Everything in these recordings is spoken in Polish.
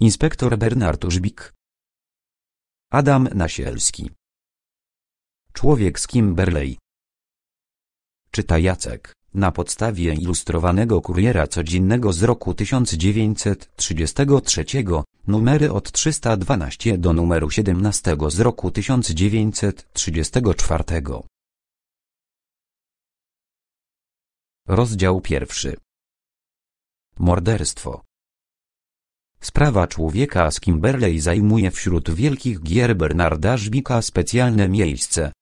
Inspektor Bernard Żbik. Adam Nasielski. Człowiek z Kimberley. Czyta Jacek, na podstawie ilustrowanego kuriera codziennego z roku 1933, numery od 312 do numeru 17 z roku 1934. Rozdział pierwszy. Morderstwo. Sprawa człowieka z Kimberley zajmuje wśród wielkich gier Bernarda Żbika specjalne miejsce.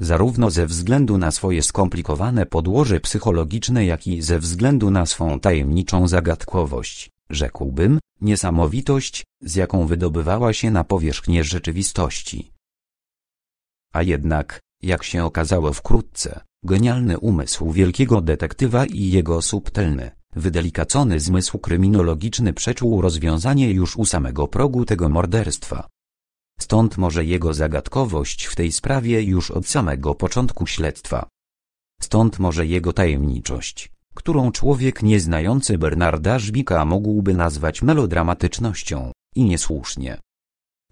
Zarówno ze względu na swoje skomplikowane podłoże psychologiczne, jak i ze względu na swą tajemniczą zagadkowość, rzekłbym, niesamowitość, z jaką wydobywała się na powierzchnię rzeczywistości. A jednak, jak się okazało wkrótce, genialny umysł wielkiego detektywa i jego subtelny, Wydelikacony zmysł kryminologiczny przeczuł rozwiązanie już u samego progu tego morderstwa. Stąd może jego zagadkowość w tej sprawie już od samego początku śledztwa. Stąd może jego tajemniczość, którą człowiek nieznający Bernarda Żbika mógłby nazwać melodramatycznością, i niesłusznie.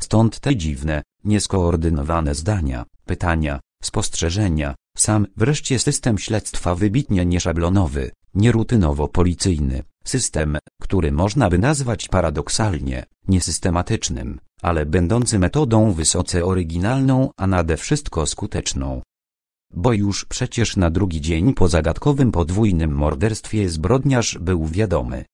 Stąd te dziwne, nieskoordynowane zdania, pytania, spostrzeżenia, sam wreszcie system śledztwa wybitnie nieszablonowy, nierutynowo-policyjny, system, który można by nazwać paradoksalnie niesystematycznym, ale będący metodą wysoce oryginalną, a nade wszystko skuteczną. Bo już przecież na drugi dzień po zagadkowym podwójnym morderstwie zbrodniarz był wiadomy.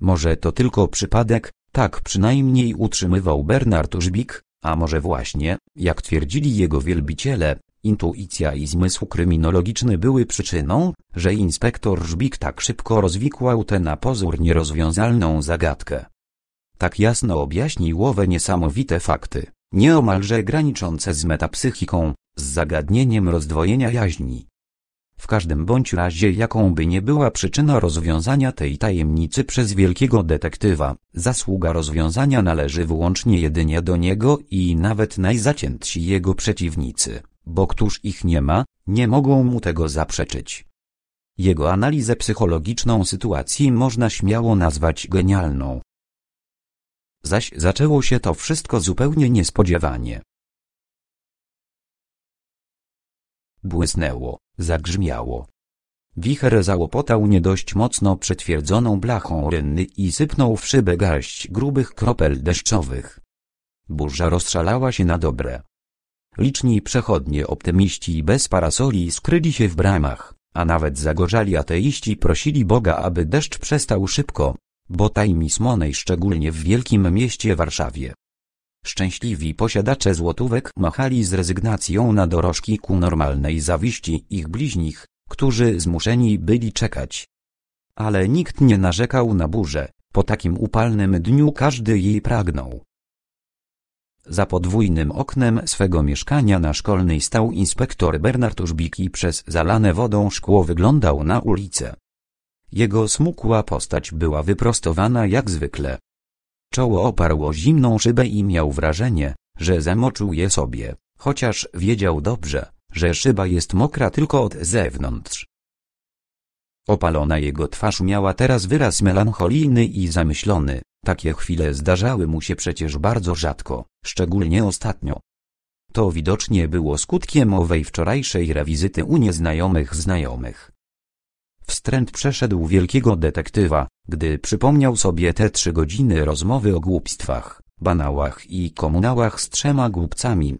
Może to tylko przypadek, tak przynajmniej utrzymywał Bernard Żbik, a może właśnie, jak twierdzili jego wielbiciele, Intuicja i zmysł kryminologiczny były przyczyną, że inspektor Żbik tak szybko rozwikłał tę na pozór nierozwiązalną zagadkę. Tak jasno objaśnił owe niesamowite fakty, nieomalże graniczące z metapsychiką, z zagadnieniem rozdwojenia jaźni. W każdym bądź razie jaką by nie była przyczyna rozwiązania tej tajemnicy przez wielkiego detektywa, zasługa rozwiązania należy wyłącznie jedynie do niego i nawet najzaciętsi jego przeciwnicy, bo któż ich nie ma, nie mogą mu tego zaprzeczyć. Jego analizę psychologiczną sytuacji można śmiało nazwać genialną. Zaś zaczęło się to wszystko zupełnie niespodziewanie. Błysnęło, zagrzmiało. Wicher załopotał nie dość mocno przetwierdzoną blachą rynny i sypnął w szybę garść grubych kropel deszczowych. Burza rozszalała się na dobre. Liczni przechodnie optymiści bez parasoli skryli się w bramach, a nawet zagorzali ateiści prosili Boga aby deszcz przestał szybko, bo tajmismonej szczególnie w wielkim mieście Warszawie. Szczęśliwi posiadacze złotówek machali z rezygnacją na dorożki ku normalnej zawiści ich bliźnich, którzy zmuszeni byli czekać. Ale nikt nie narzekał na burzę, po takim upalnym dniu każdy jej pragnął. Za podwójnym oknem swego mieszkania na szkolnej stał inspektor Bernard Biki i przez zalane wodą szkło wyglądał na ulicę. Jego smukła postać była wyprostowana jak zwykle. Czoło oparło zimną szybę i miał wrażenie, że zamoczył je sobie, chociaż wiedział dobrze, że szyba jest mokra tylko od zewnątrz. Opalona jego twarz miała teraz wyraz melancholijny i zamyślony. Takie chwile zdarzały mu się przecież bardzo rzadko, szczególnie ostatnio. To widocznie było skutkiem owej wczorajszej rewizyty u nieznajomych znajomych. Wstręt przeszedł wielkiego detektywa, gdy przypomniał sobie te trzy godziny rozmowy o głupstwach, banałach i komunałach z trzema głupcami.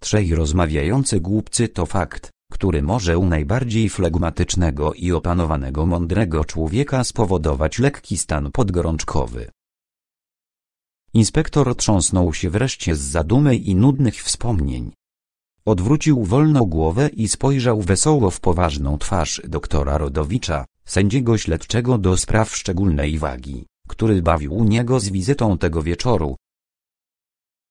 Trzej rozmawiający głupcy to fakt, który może u najbardziej flegmatycznego i opanowanego mądrego człowieka spowodować lekki stan podgorączkowy. Inspektor trząsnął się wreszcie z zadumy i nudnych wspomnień. Odwrócił wolno głowę i spojrzał wesoło w poważną twarz doktora Rodowicza, sędziego śledczego do spraw szczególnej wagi, który bawił u niego z wizytą tego wieczoru.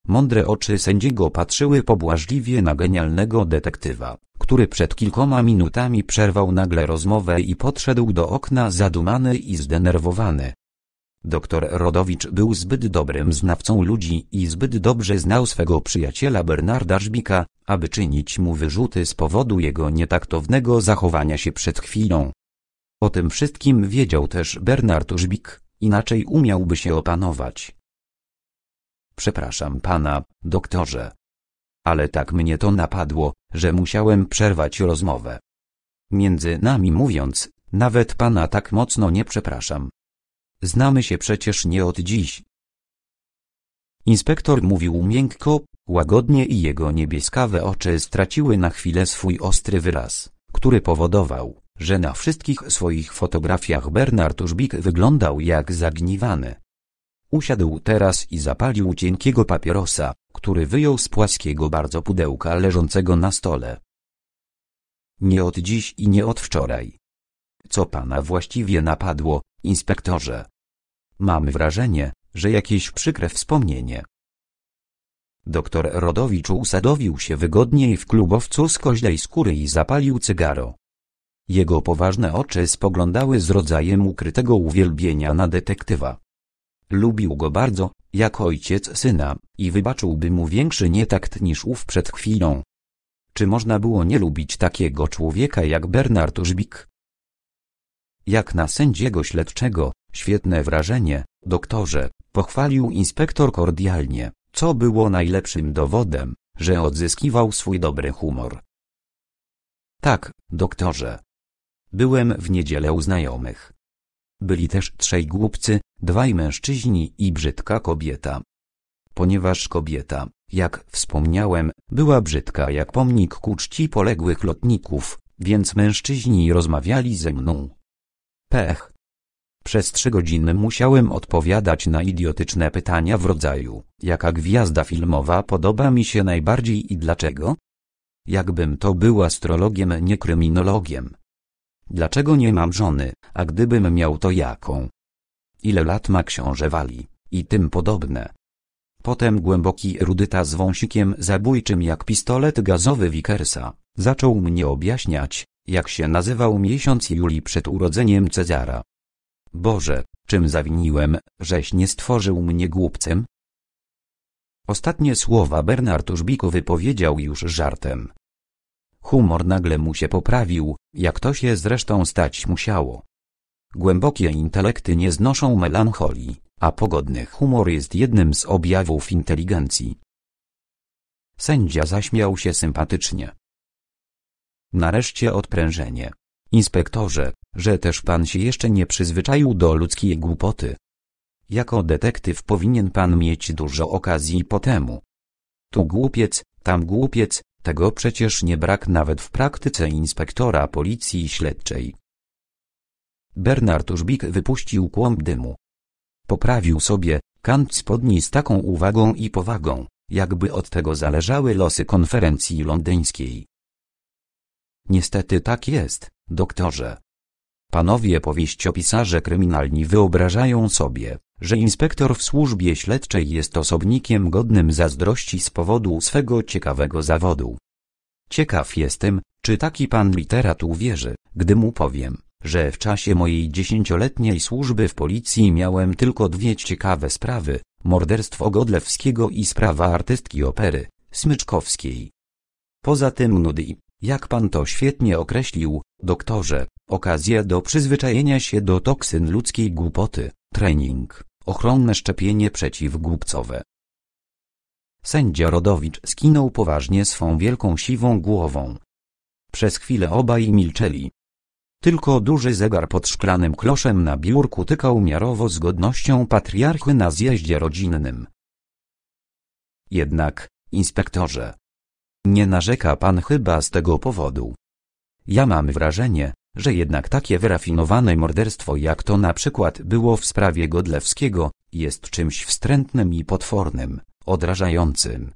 Mądre oczy sędziego patrzyły pobłażliwie na genialnego detektywa, który przed kilkoma minutami przerwał nagle rozmowę i podszedł do okna zadumany i zdenerwowany. Doktor Rodowicz był zbyt dobrym znawcą ludzi i zbyt dobrze znał swego przyjaciela Bernarda Żbika, aby czynić mu wyrzuty z powodu jego nietaktownego zachowania się przed chwilą. O tym wszystkim wiedział też Bernard Żbik, inaczej umiałby się opanować. Przepraszam pana, doktorze. Ale tak mnie to napadło, że musiałem przerwać rozmowę. Między nami mówiąc, nawet pana tak mocno nie przepraszam. Znamy się przecież nie od dziś. Inspektor mówił miękko, łagodnie i jego niebieskawe oczy straciły na chwilę swój ostry wyraz, który powodował, że na wszystkich swoich fotografiach Bernard Urzbik wyglądał jak zagniwany. Usiadł teraz i zapalił cienkiego papierosa, który wyjął z płaskiego bardzo pudełka leżącego na stole. Nie od dziś i nie od wczoraj. Co pana właściwie napadło, inspektorze? Mam wrażenie, że jakieś przykre wspomnienie. Doktor Rodowicz usadowił się wygodniej w klubowcu z koźlej skóry i zapalił cygaro. Jego poważne oczy spoglądały z rodzajem ukrytego uwielbienia na detektywa. Lubił go bardzo, jak ojciec syna, i wybaczyłby mu większy nietakt niż ów przed chwilą. Czy można było nie lubić takiego człowieka jak Bernard Żbik? Jak na sędziego śledczego, Świetne wrażenie, doktorze, pochwalił inspektor kordialnie, co było najlepszym dowodem, że odzyskiwał swój dobry humor. Tak, doktorze. Byłem w niedzielę u znajomych. Byli też trzej głupcy, dwaj mężczyźni i brzydka kobieta. Ponieważ kobieta, jak wspomniałem, była brzydka jak pomnik ku czci poległych lotników, więc mężczyźni rozmawiali ze mną. Pech, przez trzy godziny musiałem odpowiadać na idiotyczne pytania w rodzaju, jaka gwiazda filmowa podoba mi się najbardziej i dlaczego? Jakbym to był astrologiem, nie kryminologiem. Dlaczego nie mam żony, a gdybym miał to jaką? Ile lat ma książę Wali? I tym podobne. Potem głęboki erudyta z wąsikiem zabójczym jak pistolet gazowy Wickersa, zaczął mnie objaśniać, jak się nazywał miesiąc Julii przed urodzeniem Cezara. Boże, czym zawiniłem, żeś nie stworzył mnie głupcem? Ostatnie słowa Bernard Użbiko wypowiedział już żartem. Humor nagle mu się poprawił, jak to się zresztą stać musiało. Głębokie intelekty nie znoszą melancholii, a pogodny humor jest jednym z objawów inteligencji. Sędzia zaśmiał się sympatycznie. Nareszcie odprężenie. Inspektorze, że też pan się jeszcze nie przyzwyczaił do ludzkiej głupoty. Jako detektyw powinien pan mieć dużo okazji po temu. Tu głupiec, tam głupiec, tego przecież nie brak nawet w praktyce inspektora policji śledczej. Bernard Użbik wypuścił kłąb dymu. Poprawił sobie, kant spodni z taką uwagą i powagą, jakby od tego zależały losy konferencji londyńskiej. Niestety tak jest, doktorze. Panowie powieściopisarze kryminalni wyobrażają sobie, że inspektor w służbie śledczej jest osobnikiem godnym zazdrości z powodu swego ciekawego zawodu. Ciekaw jestem, czy taki pan literat uwierzy, gdy mu powiem, że w czasie mojej dziesięcioletniej służby w policji miałem tylko dwie ciekawe sprawy, morderstwo Godlewskiego i sprawa artystki opery, Smyczkowskiej. Poza tym nudy, jak pan to świetnie określił, Doktorze, okazja do przyzwyczajenia się do toksyn ludzkiej głupoty, trening, ochronne szczepienie przeciwgłupcowe. Sędzia Rodowicz skinął poważnie swą wielką siwą głową. Przez chwilę obaj milczeli. Tylko duży zegar pod szklanym kloszem na biurku tykał miarowo z godnością patriarchy na zjeździe rodzinnym. Jednak, inspektorze, nie narzeka pan chyba z tego powodu, ja mam wrażenie, że jednak takie wyrafinowane morderstwo jak to na przykład było w sprawie Godlewskiego, jest czymś wstrętnym i potwornym, odrażającym.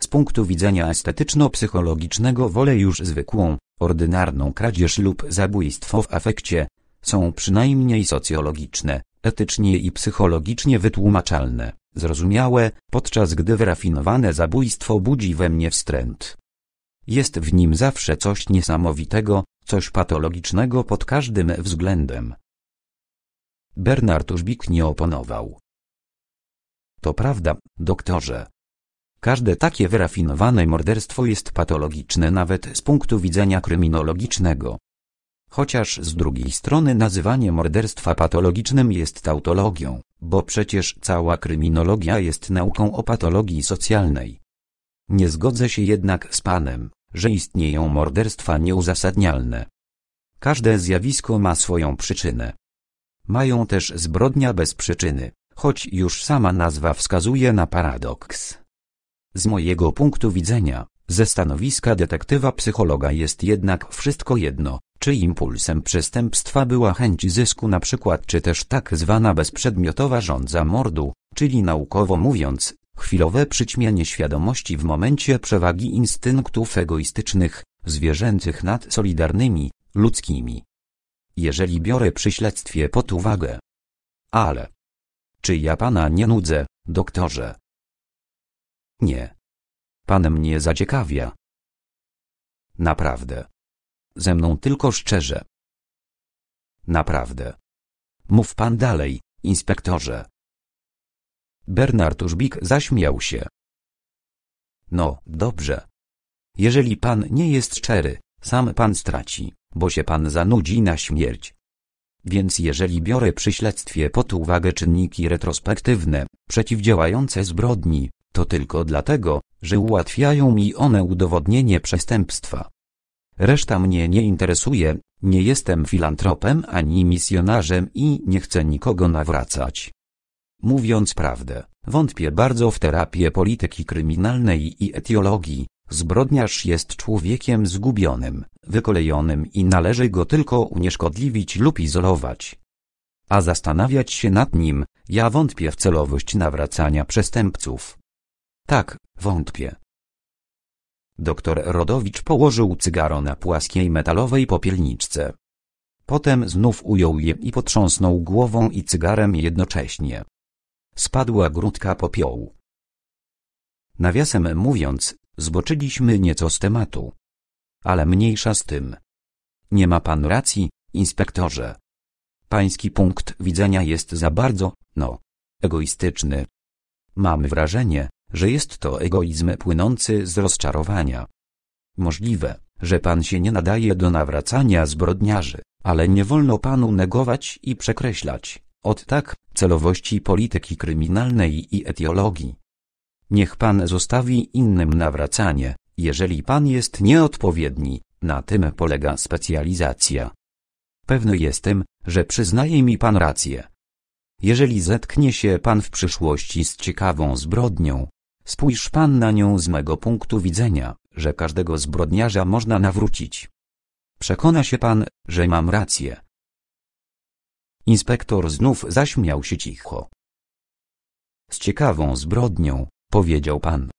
Z punktu widzenia estetyczno-psychologicznego wolę już zwykłą, ordynarną kradzież lub zabójstwo w afekcie, są przynajmniej socjologiczne, etycznie i psychologicznie wytłumaczalne, zrozumiałe, podczas gdy wyrafinowane zabójstwo budzi we mnie wstręt. Jest w nim zawsze coś niesamowitego, coś patologicznego pod każdym względem. Bernard Żbik nie oponował. To prawda, doktorze. Każde takie wyrafinowane morderstwo jest patologiczne nawet z punktu widzenia kryminologicznego. Chociaż z drugiej strony nazywanie morderstwa patologicznym jest tautologią, bo przecież cała kryminologia jest nauką o patologii socjalnej. Nie zgodzę się jednak z panem, że istnieją morderstwa nieuzasadnialne. Każde zjawisko ma swoją przyczynę. Mają też zbrodnia bez przyczyny, choć już sama nazwa wskazuje na paradoks. Z mojego punktu widzenia, ze stanowiska detektywa psychologa jest jednak wszystko jedno, czy impulsem przestępstwa była chęć zysku na przykład czy też tak zwana bezprzedmiotowa żądza mordu, czyli naukowo mówiąc, chwilowe przyćmienie świadomości w momencie przewagi instynktów egoistycznych, zwierzęcych nad solidarnymi, ludzkimi. Jeżeli biorę przy śledztwie pod uwagę. Ale. Czy ja pana nie nudzę, doktorze? Nie. Pan mnie zaciekawia. Naprawdę. Ze mną tylko szczerze. Naprawdę. Mów pan dalej, inspektorze. Bernardusz Bik zaśmiał się. No, dobrze. Jeżeli pan nie jest szczery, sam pan straci, bo się pan zanudzi na śmierć. Więc jeżeli biorę przy śledztwie pod uwagę czynniki retrospektywne, przeciwdziałające zbrodni, to tylko dlatego, że ułatwiają mi one udowodnienie przestępstwa. Reszta mnie nie interesuje, nie jestem filantropem ani misjonarzem i nie chcę nikogo nawracać. Mówiąc prawdę, wątpię bardzo w terapię polityki kryminalnej i etiologii. Zbrodniarz jest człowiekiem zgubionym, wykolejonym i należy go tylko unieszkodliwić lub izolować. A zastanawiać się nad nim, ja wątpię w celowość nawracania przestępców. Tak, wątpię. Doktor Rodowicz położył cygaro na płaskiej metalowej popielniczce. Potem znów ujął je i potrząsnął głową i cygarem jednocześnie spadła grudka popiołu. Nawiasem mówiąc, zboczyliśmy nieco z tematu. Ale mniejsza z tym. Nie ma pan racji, inspektorze. Pański punkt widzenia jest za bardzo, no, egoistyczny. Mam wrażenie, że jest to egoizm płynący z rozczarowania. Możliwe, że pan się nie nadaje do nawracania zbrodniarzy, ale nie wolno panu negować i przekreślać od tak celowości polityki kryminalnej i etiologii. Niech pan zostawi innym nawracanie, jeżeli pan jest nieodpowiedni, na tym polega specjalizacja. Pewny jestem, że przyznaje mi pan rację. Jeżeli zetknie się pan w przyszłości z ciekawą zbrodnią, spójrz pan na nią z mego punktu widzenia, że każdego zbrodniarza można nawrócić. Przekona się pan, że mam rację. Inspektor znów zaśmiał się cicho. Z ciekawą zbrodnią, powiedział pan.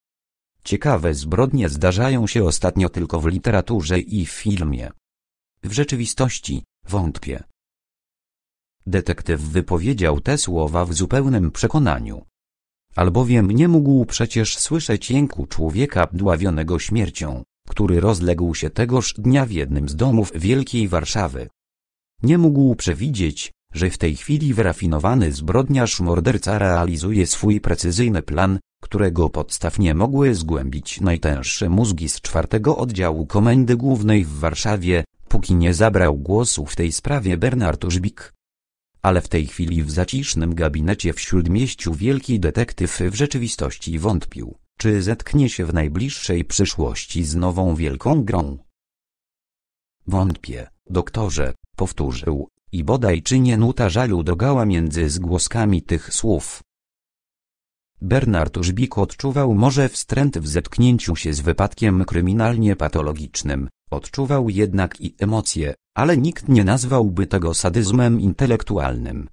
Ciekawe zbrodnie zdarzają się ostatnio tylko w literaturze i w filmie. W rzeczywistości, wątpię. Detektyw wypowiedział te słowa w zupełnym przekonaniu. Albowiem nie mógł przecież słyszeć jęku człowieka dławionego śmiercią, który rozległ się tegoż dnia w jednym z domów wielkiej Warszawy. Nie mógł przewidzieć, że w tej chwili wyrafinowany zbrodniarz morderca realizuje swój precyzyjny plan, którego podstaw nie mogły zgłębić najtęższe mózgi z czwartego oddziału Komendy Głównej w Warszawie, póki nie zabrał głosu w tej sprawie Bernard Żbik. Ale w tej chwili w zacisznym gabinecie w Śródmieściu wielki detektyw w rzeczywistości wątpił, czy zetknie się w najbliższej przyszłości z nową wielką grą. Wątpię, doktorze, powtórzył, i bodaj czy nie nuta żalu dogała między zgłoskami tych słów. Bernard Żbik odczuwał może wstręt w zetknięciu się z wypadkiem kryminalnie patologicznym, odczuwał jednak i emocje, ale nikt nie nazwałby tego sadyzmem intelektualnym.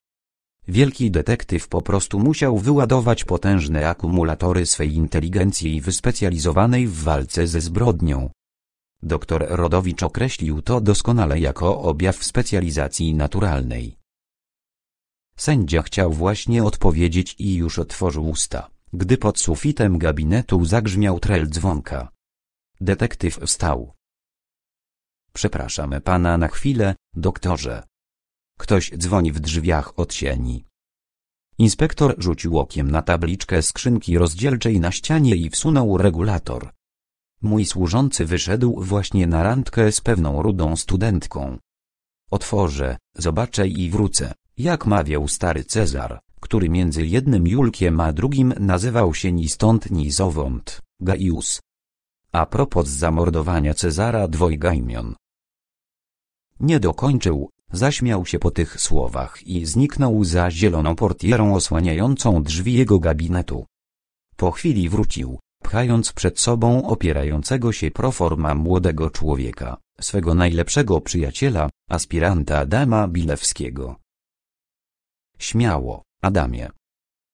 Wielki detektyw po prostu musiał wyładować potężne akumulatory swej inteligencji wyspecjalizowanej w walce ze zbrodnią, Doktor Rodowicz określił to doskonale jako objaw specjalizacji naturalnej. Sędzia chciał właśnie odpowiedzieć i już otworzył usta, gdy pod sufitem gabinetu zagrzmiał trel dzwonka. Detektyw wstał. Przepraszam pana na chwilę, doktorze. Ktoś dzwoni w drzwiach od sieni. Inspektor rzucił okiem na tabliczkę skrzynki rozdzielczej na ścianie i wsunął regulator. Mój służący wyszedł właśnie na randkę z pewną rudą studentką. Otworzę, zobaczę i wrócę, jak mawiał stary Cezar, który między jednym Julkiem a drugim nazywał się ni stąd ni zowąd, Gaius. A propos zamordowania Cezara dwojga imion. Nie dokończył, zaśmiał się po tych słowach i zniknął za zieloną portierą osłaniającą drzwi jego gabinetu. Po chwili wrócił, pchając przed sobą opierającego się proforma młodego człowieka, swego najlepszego przyjaciela, aspiranta Adama Bilewskiego. Śmiało, Adamie.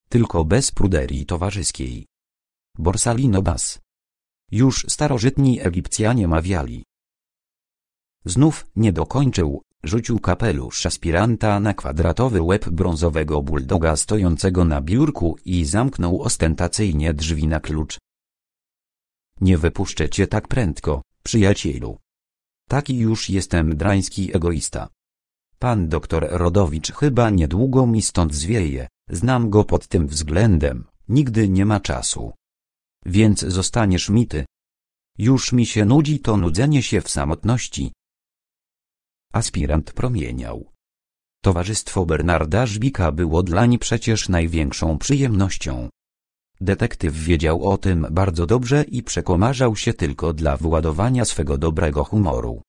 Tylko bez pruderii towarzyskiej. Borsalino Bas. Już starożytni Egipcjanie mawiali. Znów nie dokończył, rzucił kapelusz aspiranta na kwadratowy łeb brązowego buldoga stojącego na biurku i zamknął ostentacyjnie drzwi na klucz, nie wypuszczę cię tak prędko, przyjacielu. Taki już jestem drański egoista. Pan doktor Rodowicz chyba niedługo mi stąd zwieje, znam go pod tym względem, nigdy nie ma czasu. Więc zostaniesz mi ty. Już mi się nudzi to nudzenie się w samotności. Aspirant promieniał. Towarzystwo Bernarda Żbika było dlań przecież największą przyjemnością. Detektyw wiedział o tym bardzo dobrze i przekomarzał się tylko dla wyładowania swego dobrego humoru.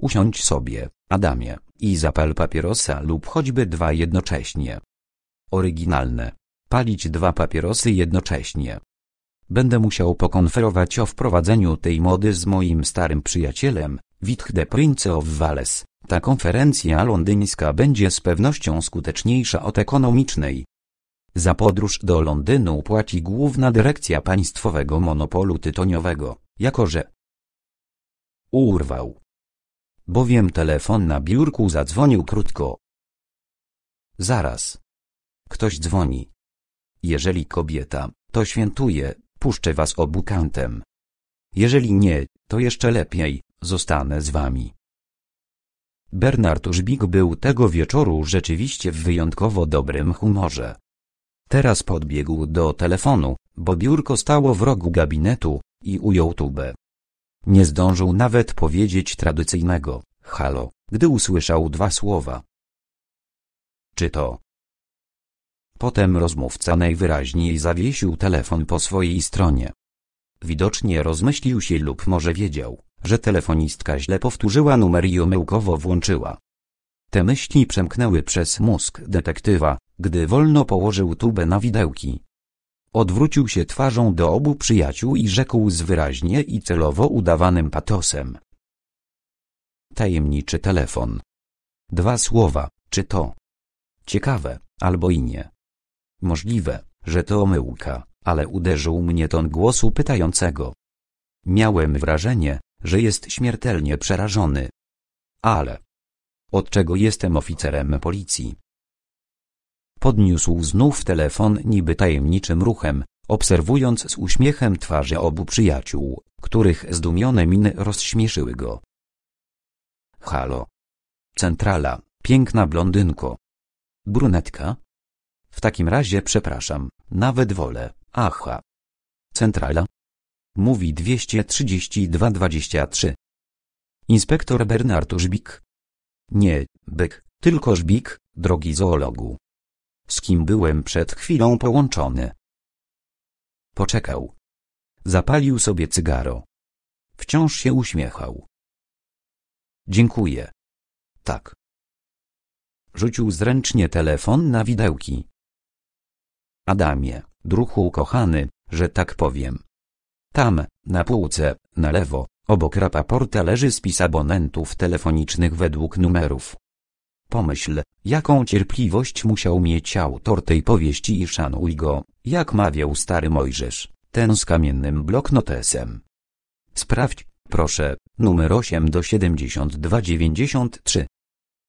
Usiądź sobie, Adamie, i zapal papierosa lub choćby dwa jednocześnie. Oryginalne. Palić dwa papierosy jednocześnie. Będę musiał pokonferować o wprowadzeniu tej mody z moim starym przyjacielem, Witch de Prince of Wales. Ta konferencja londyńska będzie z pewnością skuteczniejsza od ekonomicznej, za podróż do Londynu płaci Główna Dyrekcja Państwowego Monopolu Tytoniowego, jako że urwał. Bowiem telefon na biurku zadzwonił krótko. Zaraz. Ktoś dzwoni. Jeżeli kobieta, to świętuje, puszczę was obukantem. Jeżeli nie, to jeszcze lepiej, zostanę z wami. Bernard Żbik był tego wieczoru rzeczywiście w wyjątkowo dobrym humorze. Teraz podbiegł do telefonu, bo biurko stało w rogu gabinetu, i ujął tubę. Nie zdążył nawet powiedzieć tradycyjnego halo, gdy usłyszał dwa słowa. Czy to? Potem rozmówca najwyraźniej zawiesił telefon po swojej stronie. Widocznie rozmyślił się lub może wiedział, że telefonistka źle powtórzyła numer i omyłkowo włączyła. Te myśli przemknęły przez mózg detektywa, gdy wolno położył tubę na widełki. Odwrócił się twarzą do obu przyjaciół i rzekł z wyraźnie i celowo udawanym patosem. Tajemniczy telefon. Dwa słowa, czy to. Ciekawe, albo i nie. Możliwe, że to omyłka, ale uderzył mnie ton głosu pytającego. Miałem wrażenie, że jest śmiertelnie przerażony. Ale od czego jestem oficerem policji? Podniósł znów telefon niby tajemniczym ruchem, obserwując z uśmiechem twarze obu przyjaciół, których zdumione miny rozśmieszyły go. Halo. Centrala, piękna blondynko. Brunetka? W takim razie przepraszam, nawet wolę, aha. Centrala? Mówi 23223. Inspektor Bernard Żbik. Nie, byk, tylko Żbik, drogi zoologu z kim byłem przed chwilą połączony. Poczekał. Zapalił sobie cygaro. Wciąż się uśmiechał. Dziękuję. Tak. Rzucił zręcznie telefon na widełki. Adamie, druhu ukochany, że tak powiem. Tam, na półce, na lewo, obok rapaporta leży spis abonentów telefonicznych według numerów. Pomyśl, jaką cierpliwość musiał mieć autor tej powieści i szanuj go, jak mawiał stary Mojżesz, ten z kamiennym bloknotesem. Sprawdź, proszę, numer 8 do 7293.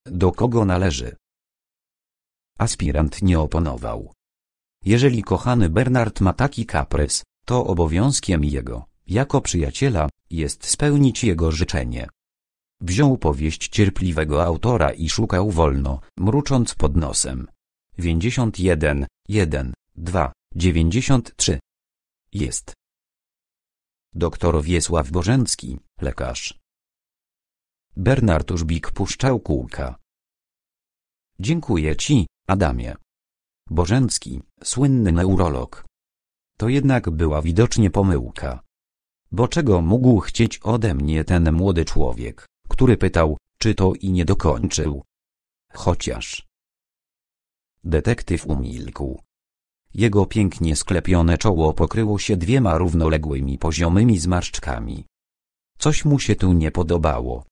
Do kogo należy? Aspirant nie oponował. Jeżeli kochany Bernard ma taki kaprys, to obowiązkiem jego, jako przyjaciela, jest spełnić jego życzenie. Wziął powieść cierpliwego autora i szukał wolno, mrucząc pod nosem. 51, 1, 2, 93. Jest. Doktor Wiesław Bożencki, lekarz. Bernard Żbik puszczał kółka. Dziękuję ci, Adamie. Bożencki, słynny neurolog. To jednak była widocznie pomyłka. Bo czego mógł chcieć ode mnie ten młody człowiek? który pytał, czy to i nie dokończył. Chociaż. Detektyw umilkł. Jego pięknie sklepione czoło pokryło się dwiema równoległymi poziomymi zmarszczkami. Coś mu się tu nie podobało.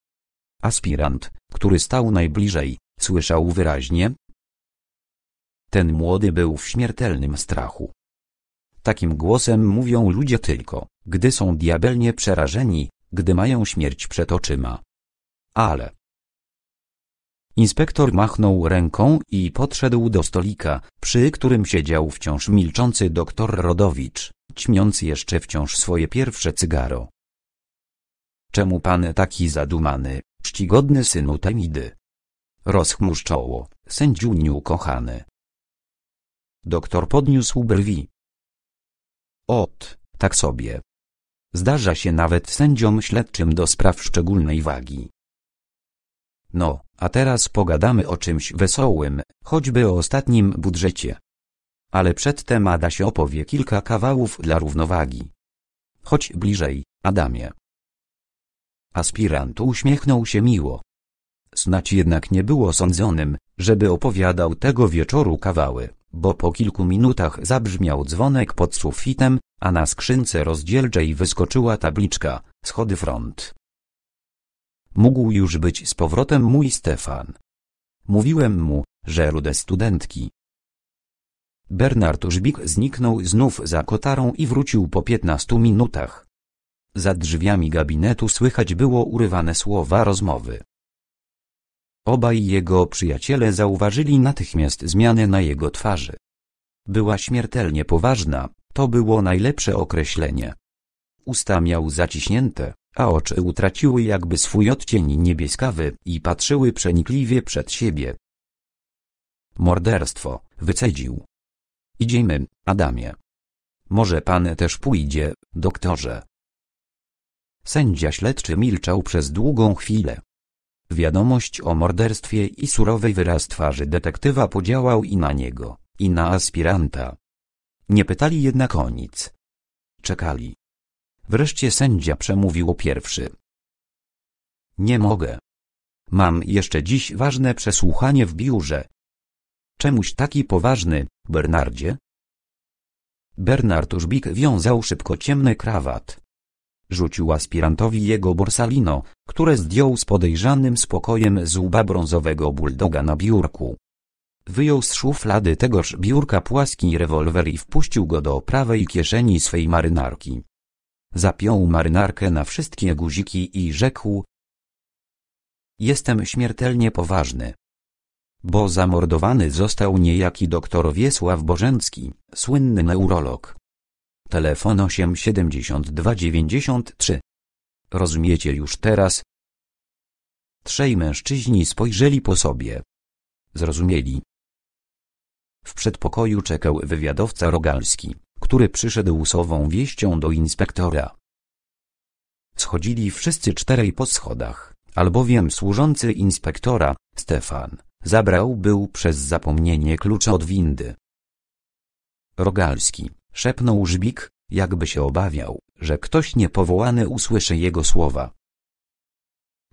Aspirant, który stał najbliżej, słyszał wyraźnie. Ten młody był w śmiertelnym strachu. Takim głosem mówią ludzie tylko, gdy są diabelnie przerażeni, gdy mają śmierć przed oczyma ale... Inspektor machnął ręką i podszedł do stolika, przy którym siedział wciąż milczący doktor Rodowicz, ćmiąc jeszcze wciąż swoje pierwsze cygaro. Czemu pan taki zadumany, czcigodny synu Temidy? Rozchmurz czoło, sędziuniu kochany. Doktor podniósł brwi. Ot, tak sobie. Zdarza się nawet sędziom śledczym do spraw szczególnej wagi. No, a teraz pogadamy o czymś wesołym, choćby o ostatnim budżecie. Ale przedtem się opowie kilka kawałów dla równowagi. Chodź bliżej, Adamie. Aspirant uśmiechnął się miło. Snać jednak nie było sądzonym, żeby opowiadał tego wieczoru kawały, bo po kilku minutach zabrzmiał dzwonek pod sufitem, a na skrzynce rozdzielczej wyskoczyła tabliczka, schody front. Mógł już być z powrotem mój Stefan. Mówiłem mu, że rude studentki. Bernard Żbik zniknął znów za kotarą i wrócił po piętnastu minutach. Za drzwiami gabinetu słychać było urywane słowa rozmowy. Obaj jego przyjaciele zauważyli natychmiast zmianę na jego twarzy. Była śmiertelnie poważna, to było najlepsze określenie. Usta miał zaciśnięte, a oczy utraciły jakby swój odcień niebieskawy i patrzyły przenikliwie przed siebie. Morderstwo, wycedził. Idziemy, Adamie. Może pan też pójdzie, doktorze. Sędzia śledczy milczał przez długą chwilę. Wiadomość o morderstwie i surowy wyraz twarzy detektywa podziałał i na niego, i na aspiranta. Nie pytali jednak o nic. Czekali. Wreszcie sędzia przemówił pierwszy. Nie mogę. Mam jeszcze dziś ważne przesłuchanie w biurze. Czemuś taki poważny, Bernardzie? Bernard Żbik wiązał szybko ciemny krawat. Rzucił aspirantowi jego borsalino, które zdjął z podejrzanym spokojem z łba brązowego buldoga na biurku. Wyjął z szuflady tegoż biurka płaski rewolwer i wpuścił go do prawej kieszeni swej marynarki. Zapiął marynarkę na wszystkie guziki i rzekł Jestem śmiertelnie poważny. Bo zamordowany został niejaki doktor Wiesław Bożencki, słynny neurolog. Telefon 87293. Rozumiecie już teraz? Trzej mężczyźni spojrzeli po sobie. Zrozumieli. W przedpokoju czekał wywiadowca Rogalski który przyszedł z ową wieścią do inspektora. Schodzili wszyscy czterej po schodach, albowiem służący inspektora, Stefan, zabrał był przez zapomnienie klucza od windy. Rogalski, szepnął Żbik, jakby się obawiał, że ktoś niepowołany usłyszy jego słowa.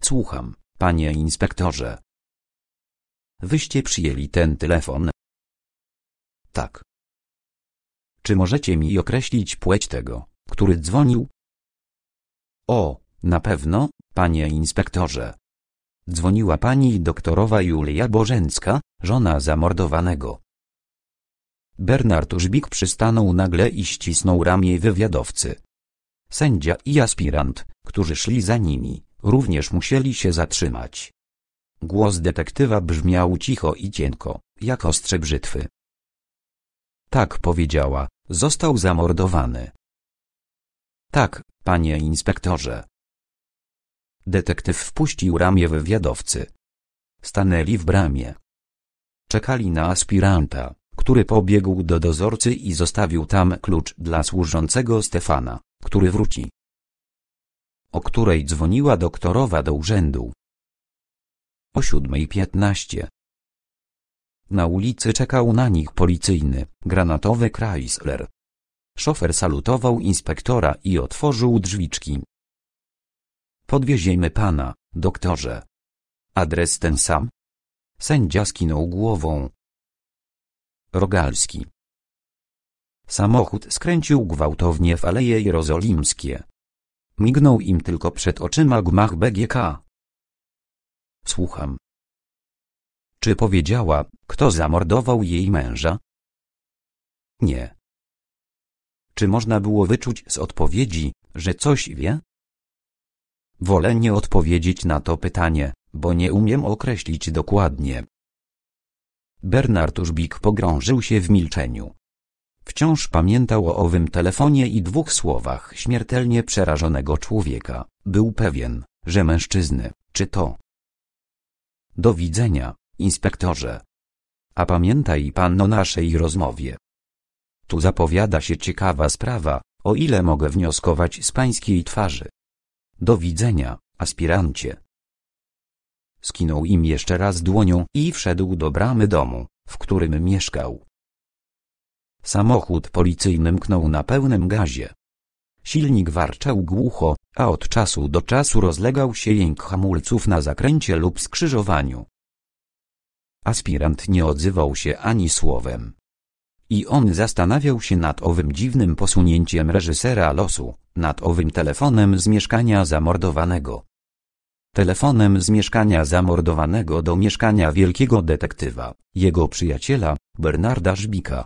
Słucham, panie inspektorze. Wyście przyjęli ten telefon? Tak, czy możecie mi określić płeć tego, który dzwonił? O, na pewno, panie inspektorze. Dzwoniła pani doktorowa Julia Bożencka, żona zamordowanego. Bernard Żbik przystanął nagle i ścisnął ramię wywiadowcy. Sędzia i aspirant, którzy szli za nimi, również musieli się zatrzymać. Głos detektywa brzmiał cicho i cienko, jak ostrze brzytwy. Tak powiedziała, Został zamordowany. Tak, panie inspektorze. Detektyw wpuścił ramię wywiadowcy. Stanęli w bramie. Czekali na aspiranta, który pobiegł do dozorcy i zostawił tam klucz dla służącego Stefana, który wróci. O której dzwoniła doktorowa do urzędu. O siódmej piętnaście. Na ulicy czekał na nich policyjny, granatowy Chrysler. Szofer salutował inspektora i otworzył drzwiczki. Podwieziemy pana, doktorze. Adres ten sam? Sędzia skinął głową. Rogalski. Samochód skręcił gwałtownie w Aleje Jerozolimskie. Mignął im tylko przed oczyma gmach BGK. Słucham. Czy powiedziała, kto zamordował jej męża? Nie. Czy można było wyczuć z odpowiedzi, że coś wie? Wolę nie odpowiedzieć na to pytanie, bo nie umiem określić dokładnie. Bernard Użbik pogrążył się w milczeniu. Wciąż pamiętał o owym telefonie i dwóch słowach śmiertelnie przerażonego człowieka. Był pewien, że mężczyzny, czy to. Do widzenia. Inspektorze. A pamiętaj pan o naszej rozmowie. Tu zapowiada się ciekawa sprawa, o ile mogę wnioskować z pańskiej twarzy. Do widzenia, aspirancie. Skinął im jeszcze raz dłonią i wszedł do bramy domu, w którym mieszkał. Samochód policyjny mknął na pełnym gazie. Silnik warczał głucho, a od czasu do czasu rozlegał się jęk hamulców na zakręcie lub skrzyżowaniu. Aspirant nie odzywał się ani słowem. I on zastanawiał się nad owym dziwnym posunięciem reżysera losu, nad owym telefonem z mieszkania zamordowanego. Telefonem z mieszkania zamordowanego do mieszkania wielkiego detektywa, jego przyjaciela, Bernarda Żbika.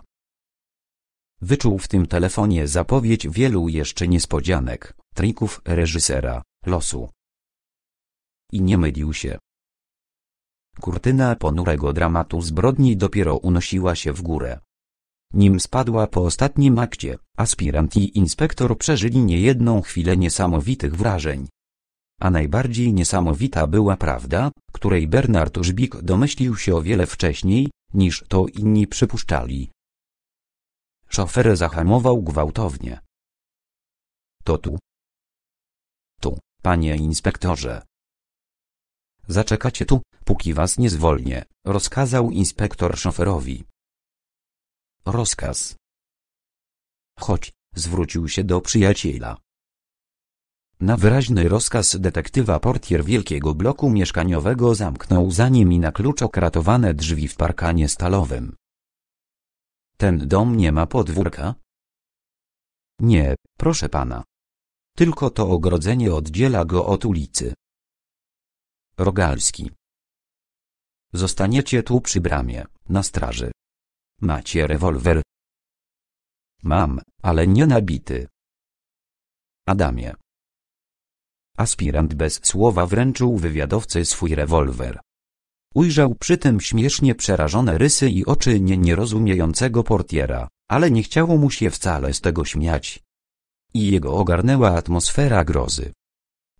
Wyczuł w tym telefonie zapowiedź wielu jeszcze niespodzianek, trików reżysera, losu. I nie mylił się. Kurtyna ponurego dramatu zbrodni dopiero unosiła się w górę. Nim spadła po ostatnim akcie, aspirant i inspektor przeżyli niejedną chwilę niesamowitych wrażeń. A najbardziej niesamowita była prawda, której Bernard Żbik domyślił się o wiele wcześniej, niż to inni przypuszczali. Szofer zahamował gwałtownie. To tu. Tu, panie inspektorze. Zaczekacie tu, póki was nie zwolnię, rozkazał inspektor szoferowi. Rozkaz. Chodź, zwrócił się do przyjaciela. Na wyraźny rozkaz detektywa portier wielkiego bloku mieszkaniowego zamknął za nimi na klucz okratowane drzwi w parkanie stalowym. Ten dom nie ma podwórka? Nie, proszę pana. Tylko to ogrodzenie oddziela go od ulicy. Rogalski. Zostaniecie tu przy bramie, na straży. Macie rewolwer? Mam, ale nie nabity. Adamie. Aspirant bez słowa wręczył wywiadowcy swój rewolwer. Ujrzał przy tym śmiesznie przerażone rysy i oczy nie nierozumiejącego portiera, ale nie chciało mu się wcale z tego śmiać. I jego ogarnęła atmosfera grozy.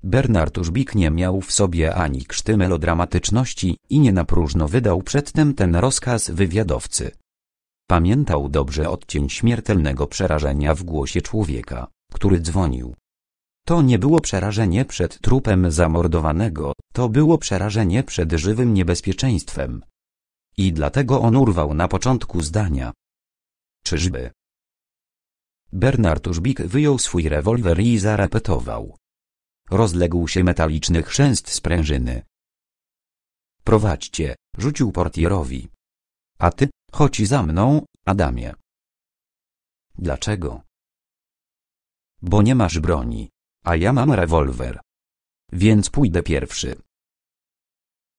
Bernard Użbik nie miał w sobie ani krzty melodramatyczności i nie na próżno wydał przedtem ten rozkaz wywiadowcy. Pamiętał dobrze odcień śmiertelnego przerażenia w głosie człowieka, który dzwonił. To nie było przerażenie przed trupem zamordowanego, to było przerażenie przed żywym niebezpieczeństwem. I dlatego on urwał na początku zdania. Czyżby? Bernard Użbik wyjął swój rewolwer i zarepetował. Rozległ się metaliczny chrzęst sprężyny. Prowadźcie, rzucił portierowi. A ty, chodź za mną, Adamie. Dlaczego? Bo nie masz broni, a ja mam rewolwer. Więc pójdę pierwszy.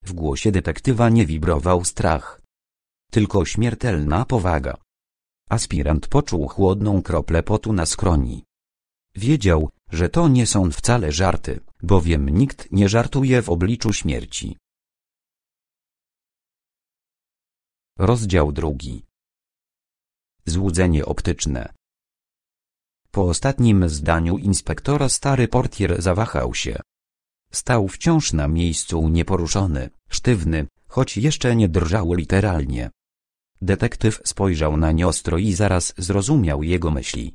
W głosie detektywa nie wibrował strach. Tylko śmiertelna powaga. Aspirant poczuł chłodną kroplę potu na skroni. Wiedział, że to nie są wcale żarty, bowiem nikt nie żartuje w obliczu śmierci. Rozdział drugi. Złudzenie optyczne. Po ostatnim zdaniu inspektora stary portier zawahał się. Stał wciąż na miejscu nieporuszony, sztywny, choć jeszcze nie drżał literalnie. Detektyw spojrzał na niostro i zaraz zrozumiał jego myśli.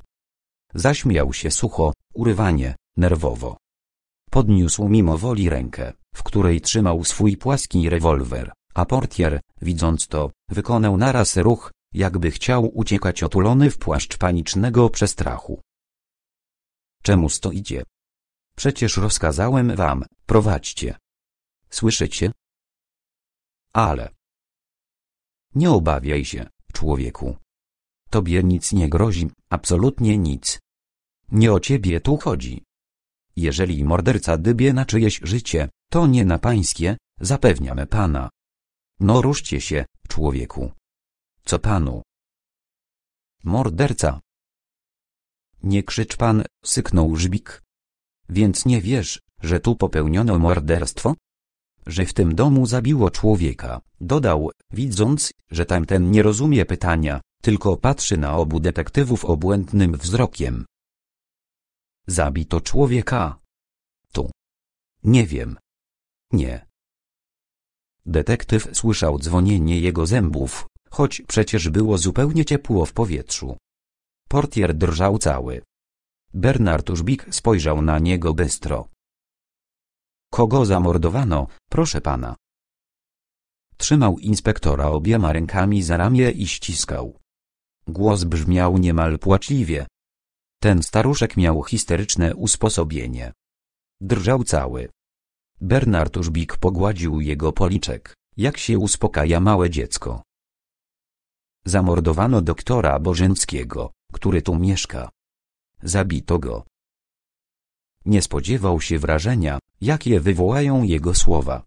Zaśmiał się sucho, urywanie, nerwowo. Podniósł mimo woli rękę, w której trzymał swój płaski rewolwer, a portier, widząc to, wykonał naraz ruch, jakby chciał uciekać otulony w płaszcz panicznego przestrachu. Czemu idzie? Przecież rozkazałem wam, prowadźcie. Słyszycie? Ale. Nie obawiaj się, człowieku. Tobie nic nie grozi, absolutnie nic. Nie o ciebie tu chodzi. Jeżeli morderca dybie na czyjeś życie, to nie na pańskie, zapewniamy pana. No ruszcie się, człowieku. Co panu? Morderca. Nie krzycz pan, syknął żbik. Więc nie wiesz, że tu popełniono morderstwo? Że w tym domu zabiło człowieka, dodał, widząc, że tamten nie rozumie pytania, tylko patrzy na obu detektywów obłędnym wzrokiem. Zabito człowieka. Tu. Nie wiem. Nie. Detektyw słyszał dzwonienie jego zębów, choć przecież było zupełnie ciepło w powietrzu. Portier drżał cały. Bernard Użbik spojrzał na niego bystro. Kogo zamordowano, proszę pana? Trzymał inspektora obiema rękami za ramię i ściskał. Głos brzmiał niemal płaczliwie. Ten staruszek miał histeryczne usposobienie. Drżał cały. Bernard Użbik pogładził jego policzek, jak się uspokaja małe dziecko. Zamordowano doktora Bożenckiego, który tu mieszka. Zabito go. Nie spodziewał się wrażenia, jakie wywołają jego słowa.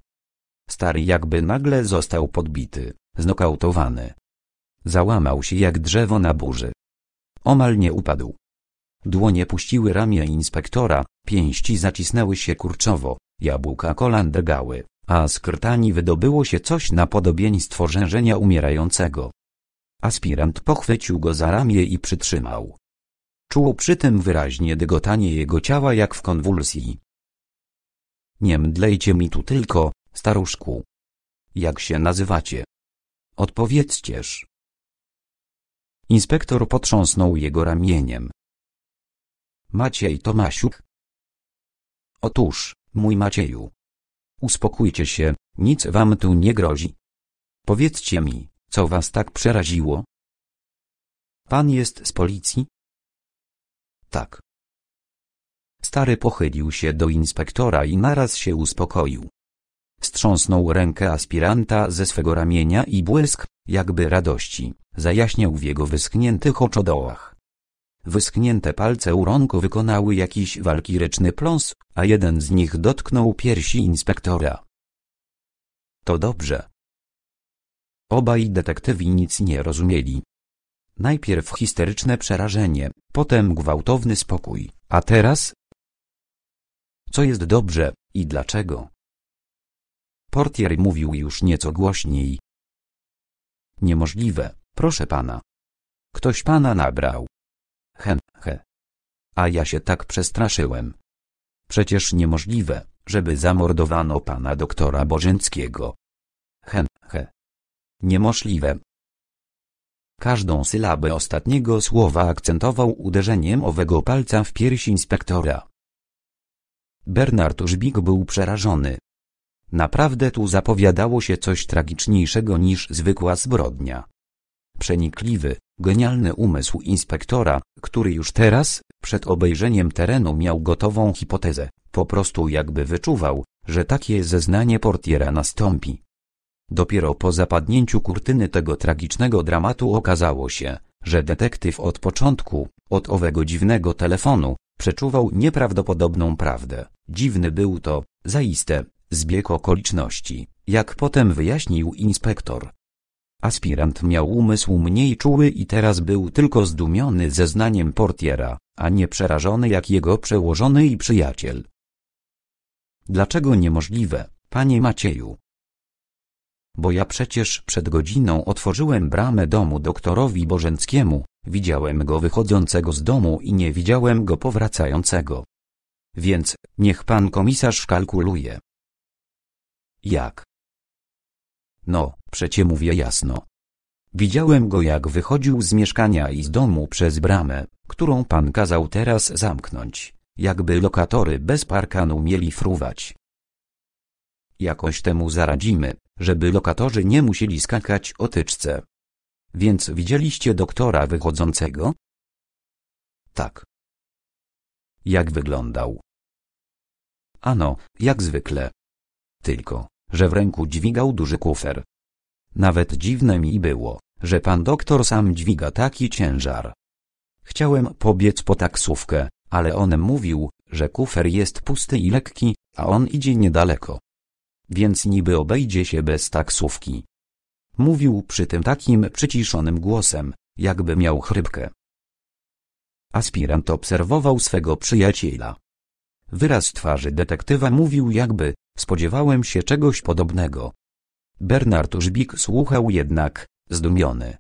Stary jakby nagle został podbity, znokautowany. Załamał się jak drzewo na burzy. Omal nie upadł. Dłonie puściły ramię inspektora, pięści zacisnęły się kurczowo, jabłka kolan drgały, a z krtani wydobyło się coś na podobieństwo rzężenia umierającego. Aspirant pochwycił go za ramię i przytrzymał. Czuł przy tym wyraźnie dygotanie jego ciała jak w konwulsji. Nie mdlejcie mi tu tylko, staruszku. Jak się nazywacie? Odpowiedzcież. Inspektor potrząsnął jego ramieniem. Maciej Tomasiuk. Otóż, mój Macieju. Uspokójcie się, nic wam tu nie grozi. Powiedzcie mi, co was tak przeraziło? Pan jest z policji? Tak. Stary pochylił się do inspektora i naraz się uspokoił. Strząsnął rękę aspiranta ze swego ramienia i błysk, jakby radości, zajaśniał w jego wyschniętych oczodołach. Wyschnięte palce rąku wykonały jakiś walkiryczny pląs, a jeden z nich dotknął piersi inspektora. To dobrze. Obaj detektywi nic nie rozumieli. Najpierw histeryczne przerażenie, potem gwałtowny spokój, a teraz? Co jest dobrze i dlaczego? Portier mówił już nieco głośniej. Niemożliwe, proszę pana. Ktoś pana nabrał. He, he. A ja się tak przestraszyłem. Przecież niemożliwe, żeby zamordowano pana doktora Bożęckiego. He, he. Niemożliwe. Każdą sylabę ostatniego słowa akcentował uderzeniem owego palca w piersi inspektora. Bernard Żbik był przerażony. Naprawdę tu zapowiadało się coś tragiczniejszego niż zwykła zbrodnia przenikliwy, genialny umysł inspektora, który już teraz, przed obejrzeniem terenu miał gotową hipotezę, po prostu jakby wyczuwał, że takie zeznanie portiera nastąpi. Dopiero po zapadnięciu kurtyny tego tragicznego dramatu okazało się, że detektyw od początku, od owego dziwnego telefonu, przeczuwał nieprawdopodobną prawdę. Dziwny był to, zaiste, zbieg okoliczności, jak potem wyjaśnił inspektor. Aspirant miał umysł mniej czuły i teraz był tylko zdumiony zeznaniem portiera, a nie przerażony jak jego przełożony i przyjaciel. Dlaczego niemożliwe, panie Macieju? Bo ja przecież przed godziną otworzyłem bramę domu doktorowi Bożenckiemu, widziałem go wychodzącego z domu i nie widziałem go powracającego. Więc, niech pan komisarz kalkuluje. Jak? No, przecie mówię jasno. Widziałem go jak wychodził z mieszkania i z domu przez bramę, którą pan kazał teraz zamknąć, jakby lokatory bez parkanu mieli fruwać. Jakoś temu zaradzimy, żeby lokatorzy nie musieli skakać o tyczce. Więc widzieliście doktora wychodzącego? Tak. Jak wyglądał? Ano, jak zwykle. Tylko że w ręku dźwigał duży kufer. Nawet dziwne mi było, że pan doktor sam dźwiga taki ciężar. Chciałem pobiec po taksówkę, ale on mówił, że kufer jest pusty i lekki, a on idzie niedaleko. Więc niby obejdzie się bez taksówki. Mówił przy tym takim przyciszonym głosem, jakby miał chrypkę. Aspirant obserwował swego przyjaciela. Wyraz twarzy detektywa mówił jakby, Spodziewałem się czegoś podobnego. Bernard Żbik słuchał jednak, zdumiony.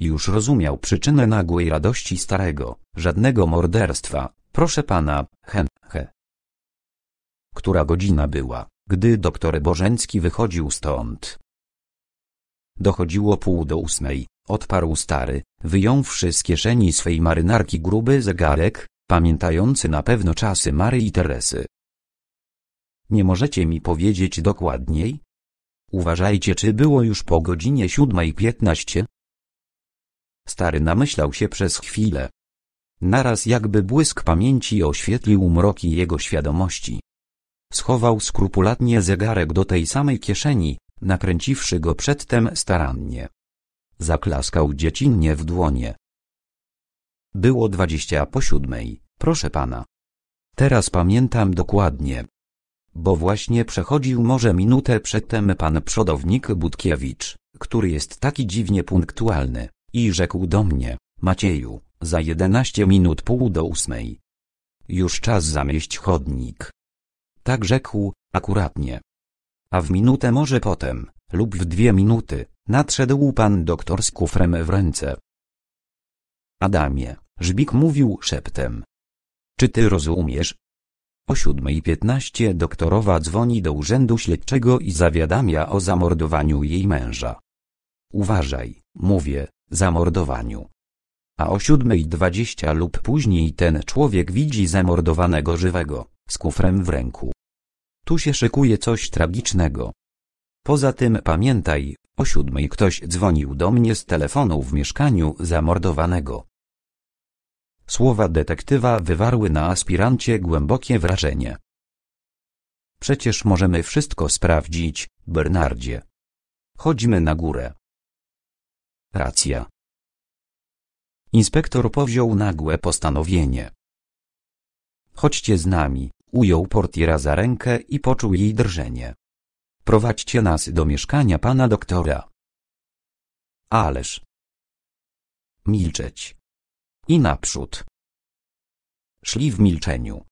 Już rozumiał przyczynę nagłej radości starego, żadnego morderstwa, proszę pana, hen, he. Która godzina była, gdy doktor Bożencki wychodził stąd? Dochodziło pół do ósmej, odparł stary, wyjąwszy z kieszeni swej marynarki gruby zegarek, pamiętający na pewno czasy Mary i Teresy. Nie możecie mi powiedzieć dokładniej? Uważajcie, czy było już po godzinie siódmej piętnaście? Stary namyślał się przez chwilę. Naraz jakby błysk pamięci oświetlił mroki jego świadomości. Schował skrupulatnie zegarek do tej samej kieszeni, nakręciwszy go przedtem starannie. Zaklaskał dziecinnie w dłonie. Było dwadzieścia po siódmej, proszę pana. Teraz pamiętam dokładnie bo właśnie przechodził może minutę przedtem pan przodownik Budkiewicz, który jest taki dziwnie punktualny, i rzekł do mnie, Macieju, za jedenaście minut pół do ósmej. Już czas zamieść chodnik. Tak rzekł, akuratnie. A w minutę może potem, lub w dwie minuty, nadszedł pan doktor z kufrem w ręce. Adamie, Żbik mówił szeptem. Czy ty rozumiesz, o 7.15 doktorowa dzwoni do urzędu śledczego i zawiadamia o zamordowaniu jej męża. Uważaj, mówię, zamordowaniu. A o 7.20 lub później ten człowiek widzi zamordowanego żywego, z kufrem w ręku. Tu się szykuje coś tragicznego. Poza tym pamiętaj, o siódmej ktoś dzwonił do mnie z telefonu w mieszkaniu zamordowanego. Słowa detektywa wywarły na aspirancie głębokie wrażenie. Przecież możemy wszystko sprawdzić, Bernardzie. Chodźmy na górę. Racja. Inspektor powziął nagłe postanowienie. Chodźcie z nami, ujął portiera za rękę i poczuł jej drżenie. Prowadźcie nas do mieszkania pana doktora. Ależ. Milczeć i naprzód. Szli w milczeniu.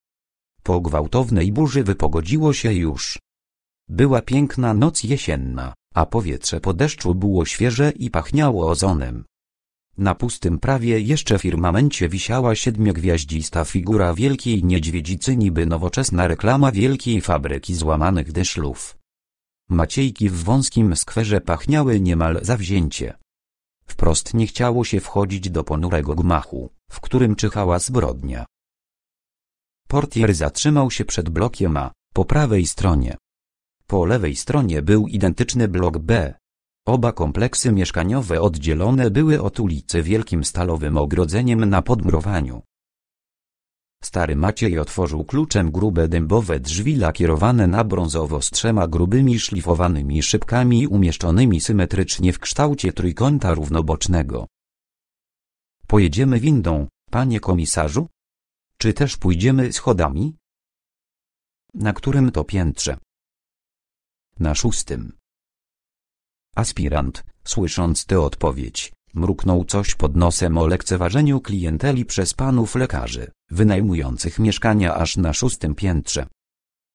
Po gwałtownej burzy wypogodziło się już. Była piękna noc jesienna, a powietrze po deszczu było świeże i pachniało ozonem. Na pustym prawie jeszcze firmamencie wisiała siedmiogwiaździsta figura wielkiej niedźwiedzicy niby nowoczesna reklama wielkiej fabryki złamanych dyszlów. Maciejki w wąskim skwerze pachniały niemal zawzięcie. Wprost nie chciało się wchodzić do ponurego gmachu, w którym czyhała zbrodnia. Portier zatrzymał się przed blokiem A, po prawej stronie. Po lewej stronie był identyczny blok B. Oba kompleksy mieszkaniowe oddzielone były od ulicy wielkim stalowym ogrodzeniem na podmurowaniu. Stary Maciej otworzył kluczem grube dębowe drzwi lakierowane na brązowo z trzema grubymi szlifowanymi szybkami umieszczonymi symetrycznie w kształcie trójkąta równobocznego. Pojedziemy windą, panie komisarzu? Czy też pójdziemy schodami? Na którym to piętrze? Na szóstym. Aspirant, słysząc tę odpowiedź, Mruknął coś pod nosem o lekceważeniu klienteli przez panów lekarzy, wynajmujących mieszkania aż na szóstym piętrze.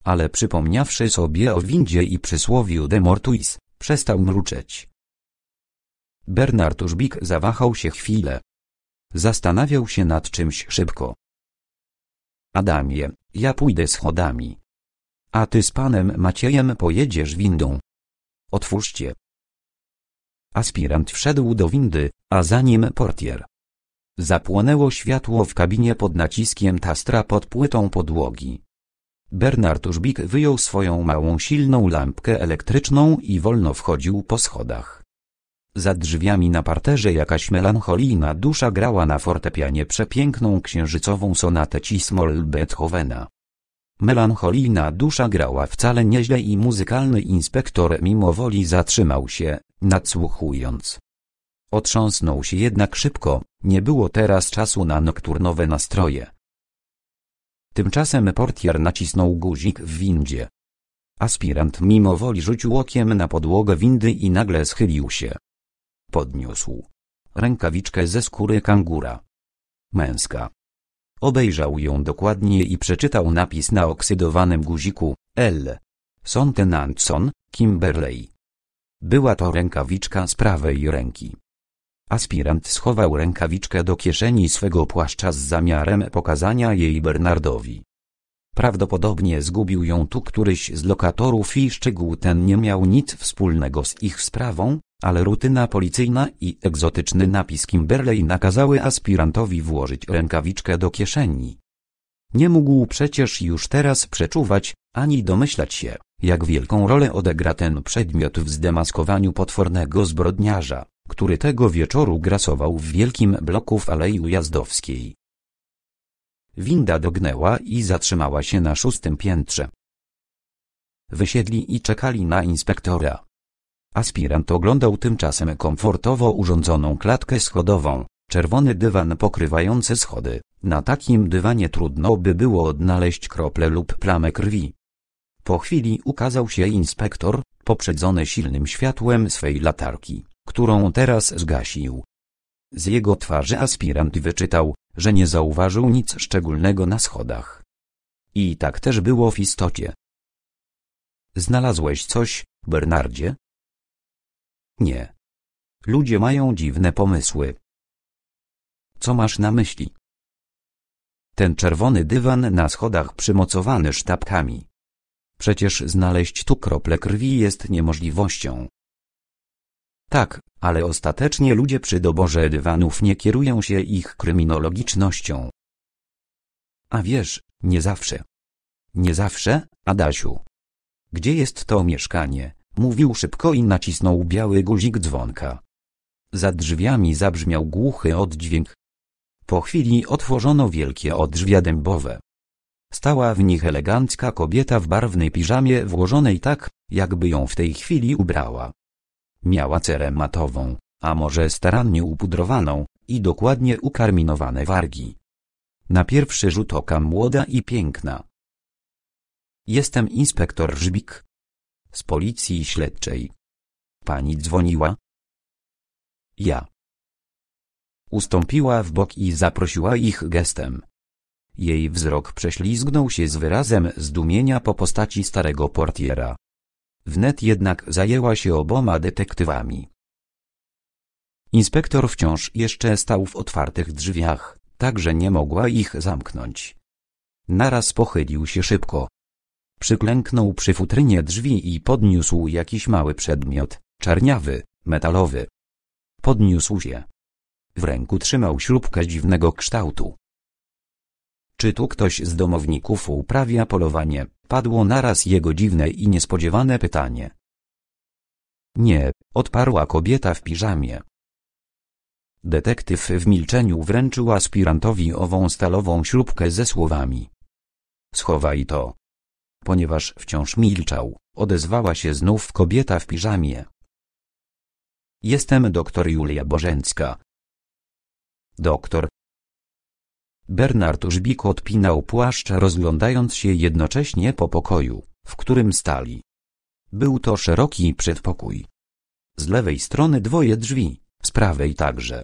Ale przypomniawszy sobie o windzie i przysłowiu de mortuis, przestał mruczeć. Bernard Użbik zawahał się chwilę. Zastanawiał się nad czymś szybko. Adamie, ja pójdę schodami. A ty z panem Maciejem pojedziesz windą. Otwórzcie. Aspirant wszedł do windy, a za nim portier. Zapłonęło światło w kabinie pod naciskiem tastra pod płytą podłogi. Bernard Użbik wyjął swoją małą silną lampkę elektryczną i wolno wchodził po schodach. Za drzwiami na parterze jakaś melancholijna dusza grała na fortepianie przepiękną księżycową sonatę Cismol Beethovena. Melancholijna dusza grała wcale nieźle i muzykalny inspektor mimo woli zatrzymał się, nadsłuchując. Otrząsnął się jednak szybko, nie było teraz czasu na nokturnowe nastroje. Tymczasem portier nacisnął guzik w windzie. Aspirant mimo woli rzucił okiem na podłogę windy i nagle schylił się. Podniósł rękawiczkę ze skóry kangura. Męska. Obejrzał ją dokładnie i przeczytał napis na oksydowanym guziku L. Sontenanson, Kimberley. Była to rękawiczka z prawej ręki. Aspirant schował rękawiczkę do kieszeni swego płaszcza z zamiarem pokazania jej Bernardowi. Prawdopodobnie zgubił ją tu któryś z lokatorów i szczegół ten nie miał nic wspólnego z ich sprawą, ale rutyna policyjna i egzotyczny napis Kimberley nakazały aspirantowi włożyć rękawiczkę do kieszeni. Nie mógł przecież już teraz przeczuwać, ani domyślać się, jak wielką rolę odegra ten przedmiot w zdemaskowaniu potwornego zbrodniarza, który tego wieczoru grasował w wielkim bloku w Alei Ujazdowskiej. Winda dognęła i zatrzymała się na szóstym piętrze. Wysiedli i czekali na inspektora. Aspirant oglądał tymczasem komfortowo urządzoną klatkę schodową, czerwony dywan pokrywający schody. Na takim dywanie trudno by było odnaleźć krople lub plamę krwi. Po chwili ukazał się inspektor, poprzedzony silnym światłem swej latarki, którą teraz zgasił. Z jego twarzy aspirant wyczytał, że nie zauważył nic szczególnego na schodach. I tak też było w istocie. Znalazłeś coś, Bernardzie? Nie. Ludzie mają dziwne pomysły. Co masz na myśli? Ten czerwony dywan na schodach przymocowany sztabkami. Przecież znaleźć tu krople krwi jest niemożliwością. Tak, ale ostatecznie ludzie przy doborze dywanów nie kierują się ich kryminologicznością. A wiesz, nie zawsze. Nie zawsze, Adasiu. Gdzie jest to mieszkanie, Mówił szybko i nacisnął biały guzik dzwonka. Za drzwiami zabrzmiał głuchy oddźwięk. Po chwili otworzono wielkie odrzwia dębowe. Stała w nich elegancka kobieta w barwnej piżamie włożonej tak, jakby ją w tej chwili ubrała. Miała cerę matową, a może starannie upudrowaną, i dokładnie ukarminowane wargi. Na pierwszy rzut oka młoda i piękna. Jestem inspektor Żbik, z policji śledczej. Pani dzwoniła? Ja. Ustąpiła w bok i zaprosiła ich gestem. Jej wzrok prześlizgnął się z wyrazem zdumienia po postaci starego portiera. Wnet jednak zajęła się oboma detektywami. Inspektor wciąż jeszcze stał w otwartych drzwiach, tak że nie mogła ich zamknąć. Naraz pochylił się szybko, Przyklęknął przy futrynie drzwi i podniósł jakiś mały przedmiot, czarniawy, metalowy. Podniósł się. W ręku trzymał śrubkę dziwnego kształtu. Czy tu ktoś z domowników uprawia polowanie? Padło naraz jego dziwne i niespodziewane pytanie. Nie, odparła kobieta w piżamie. Detektyw w milczeniu wręczył aspirantowi ową stalową śrubkę ze słowami. Schowaj to. Ponieważ wciąż milczał, odezwała się znów kobieta w piżamie. Jestem doktor Julia Bożencka. Doktor. Bernard Żbik odpinał płaszcz rozglądając się jednocześnie po pokoju, w którym stali. Był to szeroki przedpokój. Z lewej strony dwoje drzwi, z prawej także.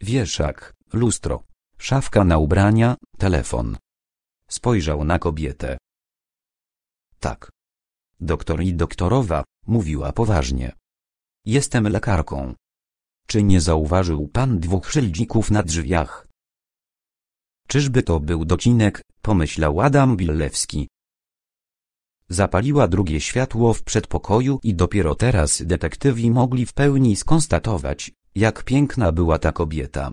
Wieszak, lustro, szafka na ubrania, telefon. Spojrzał na kobietę, tak. Doktor i doktorowa, mówiła poważnie. Jestem lekarką. Czy nie zauważył pan dwóch szyldzików na drzwiach? Czyżby to był docinek, pomyślał Adam Billewski. Zapaliła drugie światło w przedpokoju i dopiero teraz detektywi mogli w pełni skonstatować, jak piękna była ta kobieta.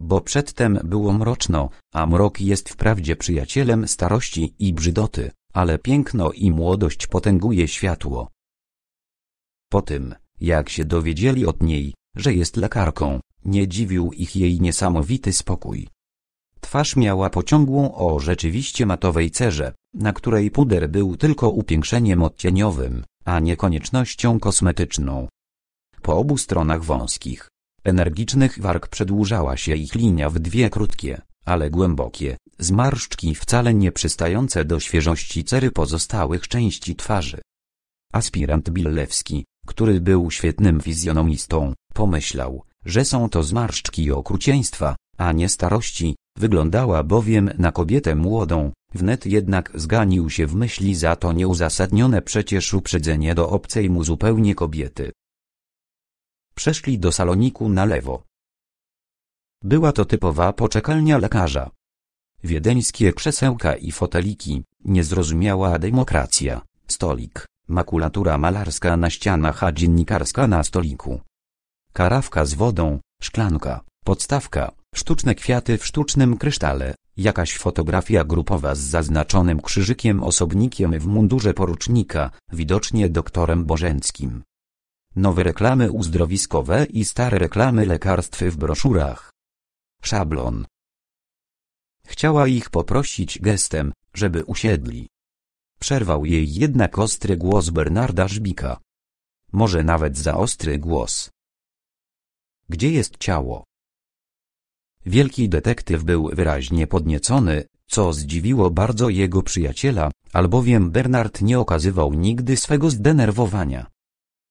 Bo przedtem było mroczno, a mrok jest wprawdzie przyjacielem starości i brzydoty ale piękno i młodość potęguje światło. Po tym, jak się dowiedzieli od niej, że jest lekarką, nie dziwił ich jej niesamowity spokój. Twarz miała pociągłą o rzeczywiście matowej cerze, na której puder był tylko upiększeniem odcieniowym, a nie koniecznością kosmetyczną. Po obu stronach wąskich, energicznych warg przedłużała się ich linia w dwie krótkie, ale głębokie, zmarszczki wcale nie przystające do świeżości cery pozostałych części twarzy. Aspirant Billewski, który był świetnym fizjonomistą, pomyślał, że są to zmarszczki okrucieństwa, a nie starości, wyglądała bowiem na kobietę młodą, wnet jednak zganił się w myśli za to nieuzasadnione przecież uprzedzenie do obcej mu zupełnie kobiety. Przeszli do saloniku na lewo. Była to typowa poczekalnia lekarza. Wiedeńskie krzesełka i foteliki, niezrozumiała demokracja, stolik, makulatura malarska na ścianach, a dziennikarska na stoliku. Karawka z wodą, szklanka, podstawka, sztuczne kwiaty w sztucznym krysztale, jakaś fotografia grupowa z zaznaczonym krzyżykiem osobnikiem w mundurze porucznika, widocznie doktorem Bożenckim. Nowe reklamy uzdrowiskowe i stare reklamy lekarstw w broszurach szablon. Chciała ich poprosić gestem, żeby usiedli. Przerwał jej jednak ostry głos Bernarda Żbika. Może nawet za ostry głos. Gdzie jest ciało? Wielki detektyw był wyraźnie podniecony, co zdziwiło bardzo jego przyjaciela, albowiem Bernard nie okazywał nigdy swego zdenerwowania.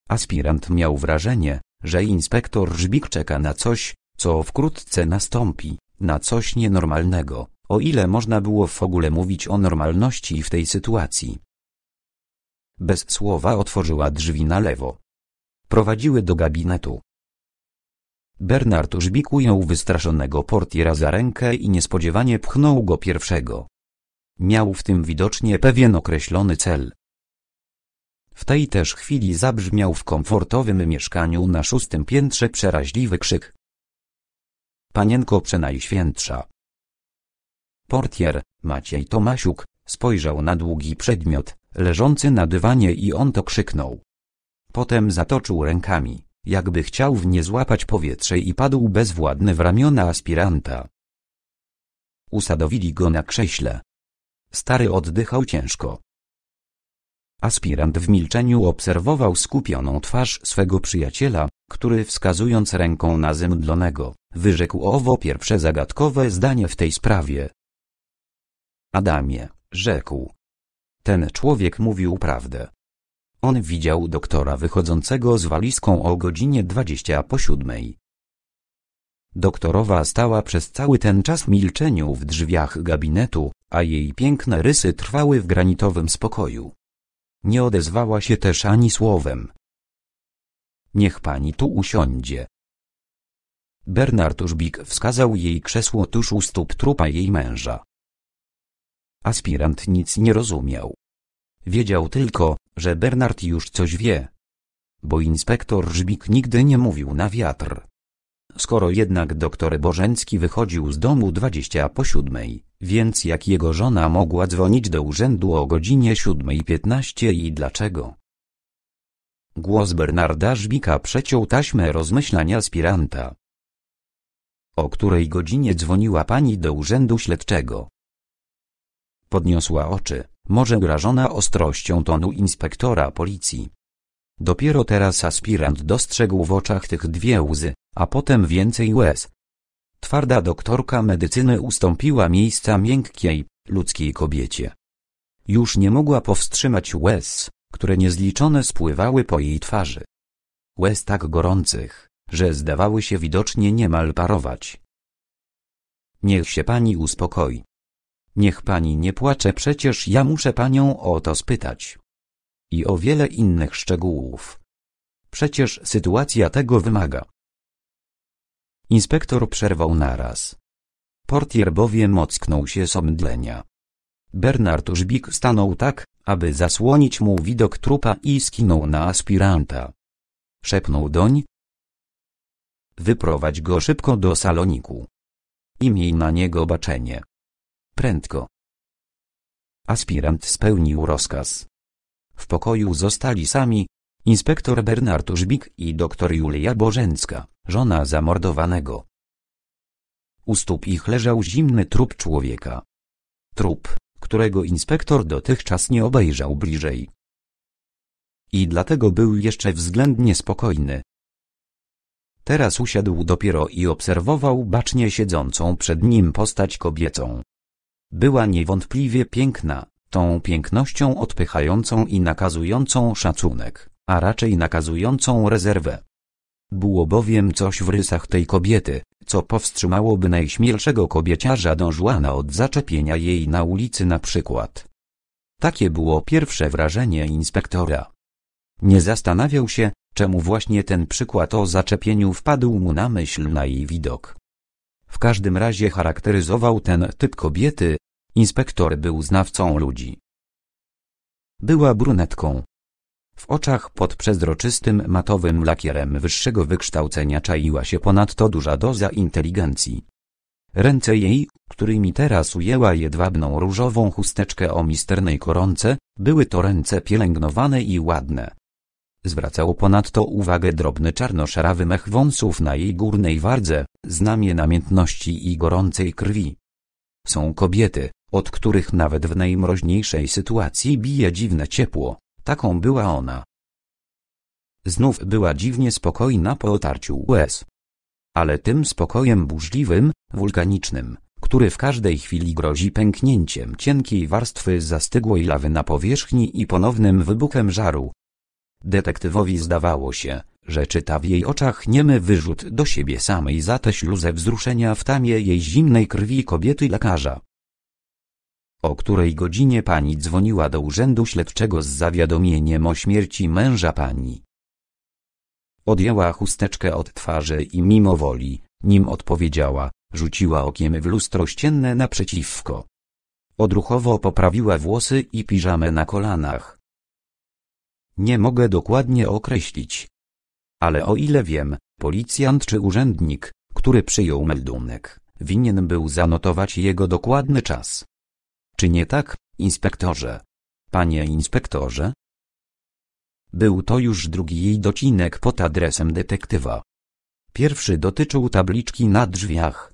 Aspirant miał wrażenie, że inspektor Żbik czeka na coś, co wkrótce nastąpi, na coś nienormalnego, o ile można było w ogóle mówić o normalności w tej sytuacji. Bez słowa otworzyła drzwi na lewo. Prowadziły do gabinetu. Bernard Żbik ujął wystraszonego portiera za rękę i niespodziewanie pchnął go pierwszego. Miał w tym widocznie pewien określony cel. W tej też chwili zabrzmiał w komfortowym mieszkaniu na szóstym piętrze przeraźliwy krzyk. Panienko Przenajświętsza. Portier, Maciej Tomasiuk, spojrzał na długi przedmiot, leżący na dywanie i on to krzyknął. Potem zatoczył rękami, jakby chciał w nie złapać powietrze i padł bezwładny w ramiona aspiranta. Usadowili go na krześle. Stary oddychał ciężko. Aspirant w milczeniu obserwował skupioną twarz swego przyjaciela, który wskazując ręką na zemdlonego, Wyrzekł owo pierwsze zagadkowe zdanie w tej sprawie. Adamie, rzekł. Ten człowiek mówił prawdę. On widział doktora wychodzącego z walizką o godzinie dwadzieścia po siódmej. Doktorowa stała przez cały ten czas w milczeniu w drzwiach gabinetu, a jej piękne rysy trwały w granitowym spokoju. Nie odezwała się też ani słowem. Niech pani tu usiądzie, Bernard Użbik wskazał jej krzesło tuż u stóp trupa jej męża. Aspirant nic nie rozumiał. Wiedział tylko, że Bernard już coś wie. Bo inspektor Żbik nigdy nie mówił na wiatr. Skoro jednak doktor Bożencki wychodził z domu dwadzieścia po siódmej, więc jak jego żona mogła dzwonić do urzędu o godzinie piętnaście i dlaczego? Głos Bernarda Żbika przeciął taśmę rozmyślania aspiranta. O której godzinie dzwoniła pani do urzędu śledczego? Podniosła oczy, może urażona ostrością tonu inspektora policji. Dopiero teraz aspirant dostrzegł w oczach tych dwie łzy, a potem więcej łez. Twarda doktorka medycyny ustąpiła miejsca miękkiej, ludzkiej kobiecie. Już nie mogła powstrzymać łez, które niezliczone spływały po jej twarzy. Łez tak gorących, że zdawały się widocznie niemal parować. Niech się pani uspokoi. Niech pani nie płacze, przecież ja muszę panią o to spytać. I o wiele innych szczegółów. Przecież sytuacja tego wymaga. Inspektor przerwał naraz. Portier bowiem ocknął się z omdlenia. Bernard Żbik stanął tak, aby zasłonić mu widok trupa i skinął na aspiranta. Szepnął doń, Wyprowadź go szybko do saloniku. I miej na niego baczenie. Prędko. Aspirant spełnił rozkaz. W pokoju zostali sami, inspektor Bernard Żbik i doktor Julia Bożęcka, żona zamordowanego. U stóp ich leżał zimny trup człowieka. Trup, którego inspektor dotychczas nie obejrzał bliżej. I dlatego był jeszcze względnie spokojny. Teraz usiadł dopiero i obserwował bacznie siedzącą przed nim postać kobiecą. Była niewątpliwie piękna, tą pięknością odpychającą i nakazującą szacunek, a raczej nakazującą rezerwę. Było bowiem coś w rysach tej kobiety, co powstrzymałoby najśmielszego kobieciarza dążłana od zaczepienia jej na ulicy na przykład. Takie było pierwsze wrażenie inspektora. Nie zastanawiał się, czemu właśnie ten przykład o zaczepieniu wpadł mu na myśl na jej widok. W każdym razie charakteryzował ten typ kobiety, inspektor był znawcą ludzi. Była brunetką. W oczach pod przezroczystym matowym lakierem wyższego wykształcenia czaiła się ponadto duża doza inteligencji. Ręce jej, którymi teraz ujęła jedwabną różową chusteczkę o misternej koronce, były to ręce pielęgnowane i ładne. Zwracał ponadto uwagę drobny czarno-szarawy mech wąsów na jej górnej wardze, znamie namiętności i gorącej krwi. Są kobiety, od których nawet w najmroźniejszej sytuacji bije dziwne ciepło, taką była ona. Znów była dziwnie spokojna po otarciu łez. Ale tym spokojem burzliwym, wulkanicznym, który w każdej chwili grozi pęknięciem cienkiej warstwy zastygłej lawy na powierzchni i ponownym wybuchem żaru, Detektywowi zdawało się, że czyta w jej oczach niemy wyrzut do siebie samej za te śluzę wzruszenia w tamie jej zimnej krwi kobiety lekarza. O której godzinie pani dzwoniła do urzędu śledczego z zawiadomieniem o śmierci męża pani. Odjęła chusteczkę od twarzy i mimo woli, nim odpowiedziała, rzuciła okiem w lustro ścienne naprzeciwko. Odruchowo poprawiła włosy i piżamę na kolanach. Nie mogę dokładnie określić. Ale o ile wiem, policjant czy urzędnik, który przyjął meldunek, winien był zanotować jego dokładny czas. Czy nie tak, inspektorze? Panie inspektorze? Był to już drugi jej docinek pod adresem detektywa. Pierwszy dotyczył tabliczki na drzwiach.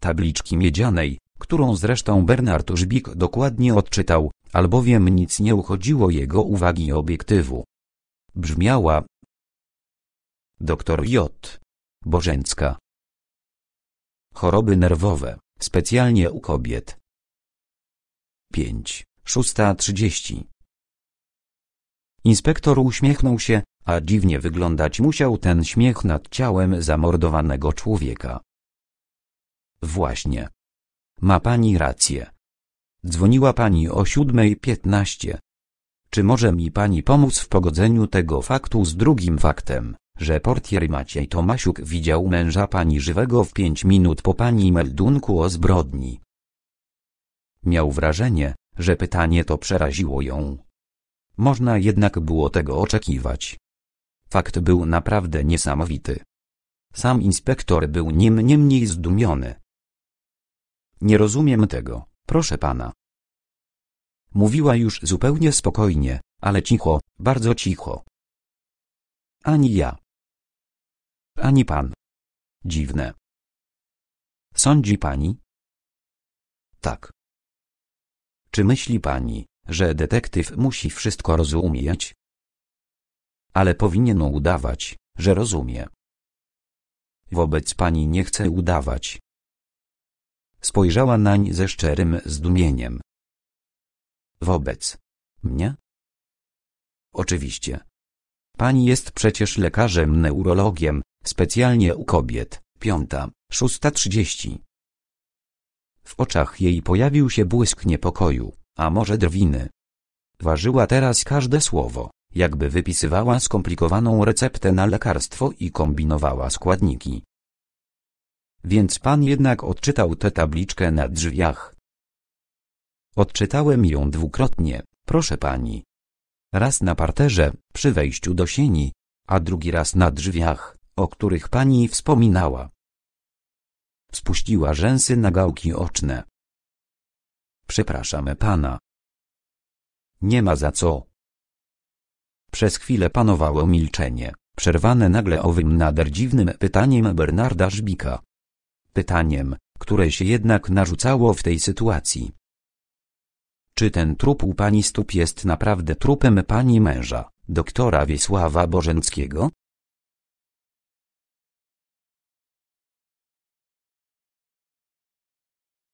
Tabliczki miedzianej, którą zresztą Bernard Żbik dokładnie odczytał, albowiem nic nie uchodziło jego uwagi obiektywu. Brzmiała Doktor J. Bożęcka Choroby nerwowe, specjalnie u kobiet 5. 6.30 Inspektor uśmiechnął się, a dziwnie wyglądać musiał ten śmiech nad ciałem zamordowanego człowieka. Właśnie. Ma pani rację. Dzwoniła pani o 7.15. Czy może mi pani pomóc w pogodzeniu tego faktu z drugim faktem, że portier Maciej Tomasiuk widział męża pani żywego w pięć minut po pani meldunku o zbrodni? Miał wrażenie, że pytanie to przeraziło ją. Można jednak było tego oczekiwać. Fakt był naprawdę niesamowity. Sam inspektor był nim niemniej zdumiony. Nie rozumiem tego. Proszę pana. Mówiła już zupełnie spokojnie, ale cicho, bardzo cicho. Ani ja. Ani pan. Dziwne. Sądzi pani? Tak. Czy myśli pani, że detektyw musi wszystko rozumieć? Ale powinien udawać, że rozumie. Wobec pani nie chcę udawać, Spojrzała nań ze szczerym zdumieniem. Wobec mnie? Oczywiście. Pani jest przecież lekarzem neurologiem, specjalnie u kobiet, piąta, szósta trzydzieści. W oczach jej pojawił się błysk niepokoju, a może drwiny. Ważyła teraz każde słowo, jakby wypisywała skomplikowaną receptę na lekarstwo i kombinowała składniki. Więc pan jednak odczytał tę tabliczkę na drzwiach. Odczytałem ją dwukrotnie, proszę pani. Raz na parterze, przy wejściu do sieni, a drugi raz na drzwiach, o których pani wspominała. Spuściła rzęsy na gałki oczne. Przepraszamy pana. Nie ma za co. Przez chwilę panowało milczenie, przerwane nagle owym nader dziwnym pytaniem Bernarda Żbika. Pytaniem, które się jednak narzucało w tej sytuacji. Czy ten trup u pani stóp jest naprawdę trupem pani męża, doktora Wiesława Bożenckiego?